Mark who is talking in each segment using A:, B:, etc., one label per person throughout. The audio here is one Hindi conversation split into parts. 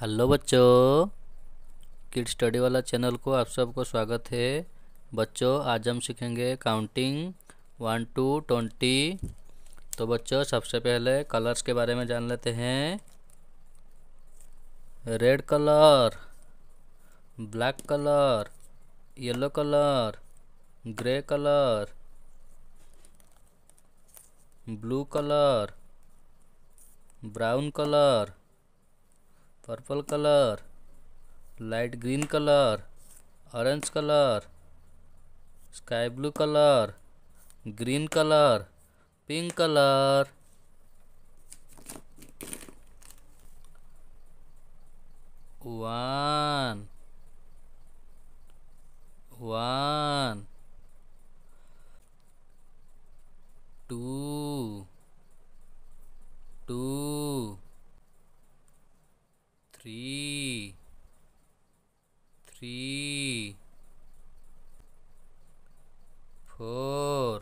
A: हेलो बच्चों किड स्टडी वाला चैनल को आप सबको स्वागत है बच्चों आज हम सीखेंगे काउंटिंग वन टू ट्वेंटी तो बच्चों सबसे पहले कलर्स के बारे में जान लेते हैं red colour black colour yellow colour grey colour blue colour brown colour purple colour light green colour orange colour sky blue colour green colour pink colour one one two three, three, four,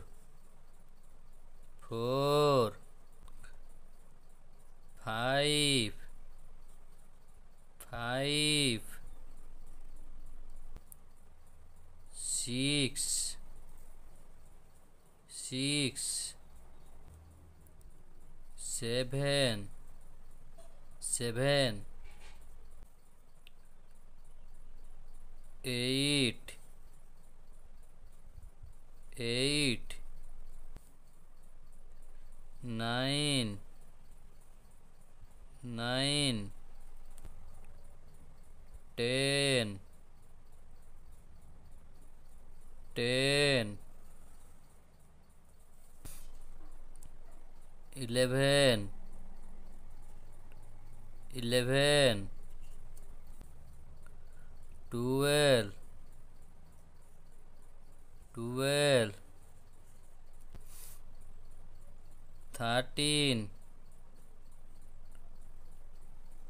A: four, five, five, six, six, seven, seven. Eight eight nine nine ten ten eleven eleven twelve twelve thirteen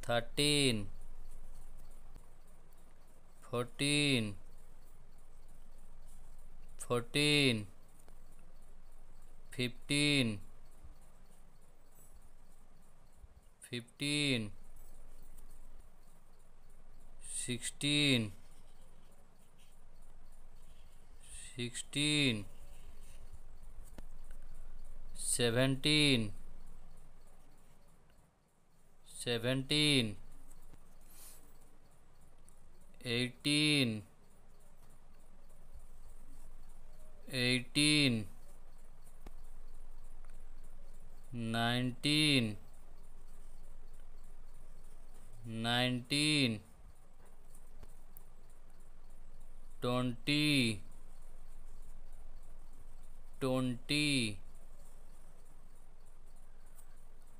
A: thirteen fourteen fourteen fifteen fifteen sixteen sixteen seventeen seventeen eighteen eighteen nineteen nineteen twenty twenty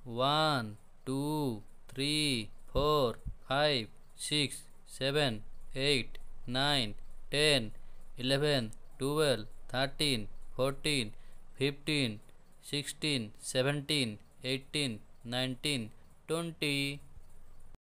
A: one two three four five six seven eight nine ten eleven twelve thirteen fourteen fifteen sixteen seventeen eighteen nineteen twenty